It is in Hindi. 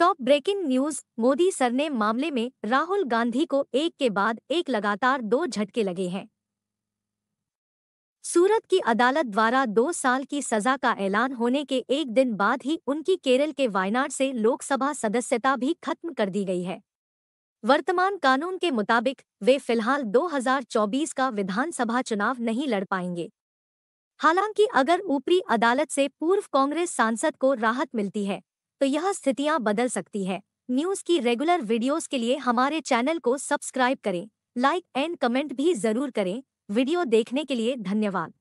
top breaking news Modi surname मामले में राहुल गांधी को एक के बाद एक लगातार दो झटके लगे हैं सूरत की अदालत द्वारा दो साल की सजा का ऐलान होने के एक दिन बाद ही उनकी केरल के वायनाड से लोकसभा सदस्यता भी खत्म कर दी गई है वर्तमान कानून के मुताबिक वे फिलहाल 2024 का विधानसभा चुनाव नहीं लड़ पाएंगे हालांकि अगर ऊपरी अदालत से पूर्व कांग्रेस सांसद को राहत मिलती है तो यह स्थितियां बदल सकती है न्यूज की रेगुलर वीडियोस के लिए हमारे चैनल को सब्सक्राइब करें लाइक एंड कमेंट भी जरूर करें वीडियो देखने के लिए धन्यवाद